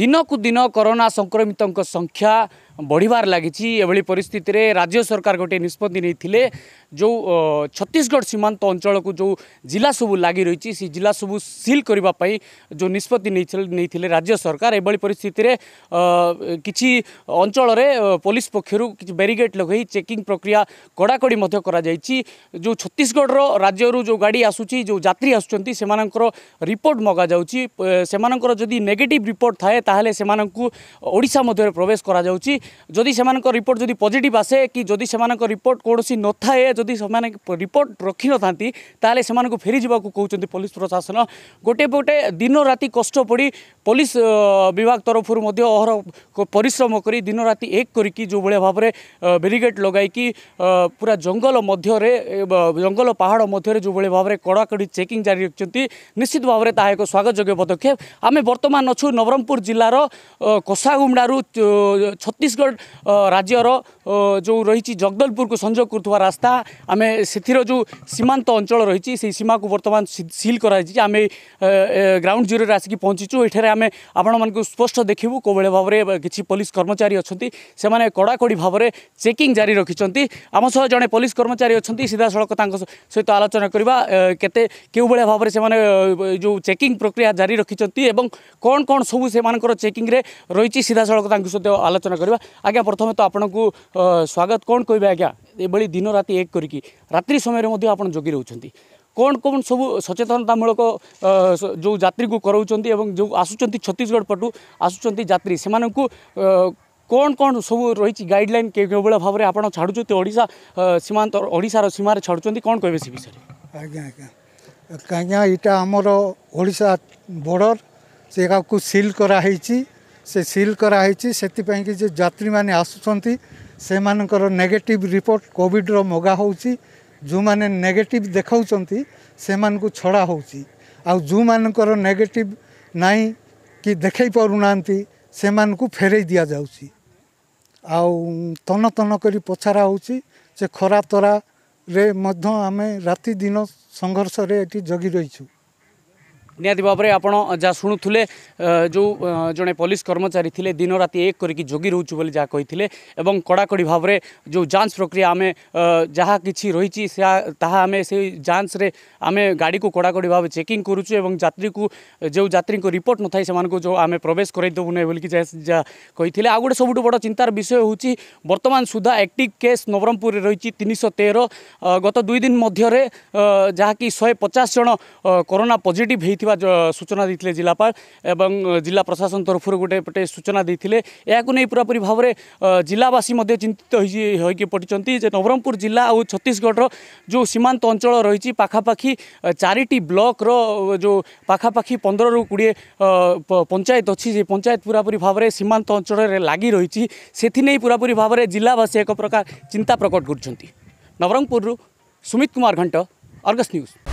दिनकु दिन कोरोना संक्रमित संख्या ବଢ଼ିବାରେ ଲାଗିଛି ଏଭଳି ପରିସ୍ଥିତିରେ ରାଜ୍ୟ ସରକାର ଗୋଟିଏ ନିଷ୍ପତ୍ତି ନେଇଥିଲେ ଯେଉଁ ଛତିଶଗଡ଼ ସୀମାନ୍ତ ଅଞ୍ଚଳକୁ ଯେଉଁ ଜିଲ୍ଲା ସବୁ ଲାଗି ରହିଛି ସେ ଜିଲ୍ଲା ସବୁ ସିଲ୍ କରିବା ପାଇଁ ଯେଉଁ ନିଷ୍ପତ୍ତି ନେଇଥିଲେ ରାଜ୍ୟ ସରକାର ଏଭଳି ପରିସ୍ଥିତିରେ କିଛି ଅଞ୍ଚଳରେ ପୋଲିସ ପକ୍ଷରୁ କିଛି ବ୍ୟାରିଗେଟ୍ ଲଗାଇ ଚେକିଂ ପ୍ରକ୍ରିୟା କଡ଼ାକଡ଼ି ମଧ୍ୟ କରାଯାଇଛି ଯେଉଁ ଛତିଶଗଡ଼ର ରାଜ୍ୟରୁ ଯେଉଁ ଗାଡ଼ି ଆସୁଛି ଯେଉଁ ଯାତ୍ରୀ ଆସୁଛନ୍ତି ସେମାନଙ୍କର ରିପୋର୍ଟ ମଗାଯାଉଛି ସେମାନଙ୍କର ଯଦି ନେଗେଟିଭ୍ ରିପୋର୍ଟ ଥାଏ ତାହେଲେ ସେମାନଙ୍କୁ ଓଡ଼ିଶା ମଧ୍ୟରେ ପ୍ରବେଶ କରାଯାଉଛି যদি সেমানক রিপোর্ট যদি পজিটিভ আসে কি যদি সেমানক রিপোর্ট কৌশি নথায়ে যদি সেমানে রিপোর্ট রখি নথান্তি তাহলে সেমানকু ফেরি যাওয়াকু কৌচন্তি পুলিশ প্রশাসন গোটে পটে দিন রাতি কষ্ট পড়ি পুলিশ বিভাগ তরফর মধ্যে অহর পরিশ্রম করে দিন রাতি এক করিকি যেভাবে ভাবে ব্যারিকেড লগাইকি পুরা জঙ্গল মধ্যে জঙ্গল পাহাড় মধ্যে যেভাবে ভাবে কড়াকড়ি চেকিং জারি রাখছেন নিশ্চিত ভাবে তাহা এক স্বাগতযোগ্য পদক্ষেপ আমি বর্তমান অছু নবরঙ্গপুর জেলার কষাগুমড়ু ছত্রিশ ছত্তিশগড় রাজ্যর যে রয়েছে জগদলপুরকে সংযোগ করুয়া রাস্তা আমি সেথির যে সীমান্ত অঞ্চল রয়েছে সেই সীমাকে বর্তমান সিল করা হয়েছে আমি গ্রাউন্ড জিরোরে আসিকি পৌঁছিছু এখানে আমি আপনার স্পষ্ট দেখবু কোভাবে ভাবে কিছু পুলিশ কর্মচারী অনেক সে কড়াকড়ি ভাবে চেকিং জারি রাখিছেন আম সহ জন পুলিশ কর্মচারী অনেক সিধাসলখ তা সহ আলোচনা করা কেতে কেউভাবে ভাবে সে যে চেকিং প্রক্রিয়া জারি রাখিছেন এবং কণ কণ সবু সে চেকিংরে রয়েছে সিধাসলখ তা সহ আলোচনা করা ଆଜ୍ଞା ପ୍ରଥମେ ତ ଆପଣଙ୍କୁ ସ୍ୱାଗତ କ'ଣ କହିବେ ଆଜ୍ଞା ଏଭଳି ଦିନ ରାତି ଏକ କରିକି ରାତ୍ରି ସମୟରେ ମଧ୍ୟ ଆପଣ ଯୋଗି ରହୁଛନ୍ତି କ'ଣ କ'ଣ ସବୁ ସଚେତନତାମୂଳକ ଯେଉଁ ଯାତ୍ରୀଙ୍କୁ କରାଉଛନ୍ତି ଏବଂ ଯେଉଁ ଆସୁଛନ୍ତି ଛତିଶଗଡ଼ ପଟୁ ଆସୁଛନ୍ତି ଯାତ୍ରୀ ସେମାନଙ୍କୁ କ'ଣ କ'ଣ ସବୁ ରହିଛି ଗାଇଡ଼ଲାଇନ୍ କେଉଁଭଳିଆ ଭାବରେ ଆପଣ ଛାଡ଼ୁଛନ୍ତି ଓଡ଼ିଶା ସୀମାନ୍ତ ଓଡ଼ିଶାର ସୀମାରେ ଛାଡ଼ୁଛନ୍ତି କ'ଣ କହିବେ ସେ ବିଷୟରେ ଆଜ୍ଞା ଆଜ୍ଞା କାହିଁକି ଏଇଟା ଆମର ଓଡ଼ିଶା ବର୍ଡ଼ର ସେଟାକୁ ସିଲ୍ କରାହେଇଛି সে সিল করা হয়েছে সেপাই যে যাত্রী মানে আসুচার সেমানকর নেগেটিভ রিপোর্ট কোভিডর মগা হচ্ছে যে নেগেটিভ দেখাউছেন সেমানকু ছড়া হচ্ছে আউ নেগেটিভ নাই কি দেখাই পু না সেমানকু ফেরাই দিয়া যাচ্ছি আন তন করে পছারা হচ্ছে যে খরা তরারে মধ্য আমি রাতি দিন সংঘর্ষে এটি জগি রয়েছু ନିହାତି ଭାବରେ ଆପଣ ଯାହା ଶୁଣୁଥିଲେ ଯେଉଁ ଜଣେ ପୋଲିସ କର୍ମଚାରୀ ଥିଲେ ଦିନ ରାତି ଏକ କରିକି ଯୋଗି ରହୁଛୁ ବୋଲି ଯାହା କହିଥିଲେ ଏବଂ କଡ଼ାକଡ଼ି ଭାବରେ ଯେଉଁ ଯାଞ୍ଚ ପ୍ରକ୍ରିୟା ଆମେ ଯାହା କିଛି ରହିଛି ତାହା ଆମେ ସେଇ ଯାଞ୍ଚରେ ଆମେ ଗାଡ଼ିକୁ କଡ଼ାକଡ଼ି ଭାବେ ଚେକିଂ କରୁଛୁ ଏବଂ ଯାତ୍ରୀକୁ ଯେଉଁ ଯାତ୍ରୀଙ୍କ ରିପୋର୍ଟ ନଥାଏ ସେମାନଙ୍କୁ ଯେଉଁ ଆମେ ପ୍ରବେଶ କରାଇଦେବୁ ନାହିଁ ବୋଲିକି ଯାହା କହିଥିଲେ ଆଉ ଗୋଟେ ସବୁଠୁ ବଡ଼ ଚିନ୍ତାର ବିଷୟ ହେଉଛି ବର୍ତ୍ତମାନ ସୁଦ୍ଧା ଆକ୍ଟିଭ୍ କେସ୍ ନବରଙ୍ଗପୁରରେ ରହିଛି ତିନିଶହ ତେର ଗତ ଦୁଇ ଦିନ ମଧ୍ୟରେ ଯାହାକି ଶହେ ପଚାଶ ଜଣ କରୋନା ପଜିଟିଭ୍ ହୋଇଥିବା ଥିବା ସୂଚନା ଦେଇଥିଲେ ଜିଲ୍ଲାପାଳ ଏବଂ ଜିଲ୍ଲା ପ୍ରଶାସନ ତରଫରୁ ଗୋଟେ ପଟେ ସୂଚନା ଦେଇଥିଲେ ଏହାକୁ ନେଇ ପୁରାପୁରି ଭାବରେ ଜିଲ୍ଲାବାସୀ ମଧ୍ୟ ଚିନ୍ତିତ ହୋଇ ହୋଇକି ପଡ଼ିଛନ୍ତି ଯେ ନବରଙ୍ଗପୁର ଜିଲ୍ଲା ଆଉ ଛତିଶଗଡ଼ର ଯେଉଁ ସୀମାନ୍ତ ଅଞ୍ଚଳ ରହିଛି ପାଖାପାଖି ଚାରିଟି ବ୍ଲକ୍ର ଯେଉଁ ପାଖାପାଖି ପନ୍ଦରରୁ କୋଡ଼ିଏ ପଞ୍ଚାୟତ ଅଛି ଯେ ପଞ୍ଚାୟତ ପୁରାପୁରି ଭାବରେ ସୀମାନ୍ତ ଅଞ୍ଚଳରେ ଲାଗି ରହିଛି ସେଥିନେଇ ପୁରାପୁରି ଭାବରେ ଜିଲ୍ଲାବାସୀ ଏକ ପ୍ରକାର ଚିନ୍ତା ପ୍ରକଟ କରୁଛନ୍ତି ନବରଙ୍ଗପୁରରୁ ସୁମିତ କୁମାର ଘଣ୍ଟ ଅର୍ଗସ୍ ନ୍ୟୁଜ୍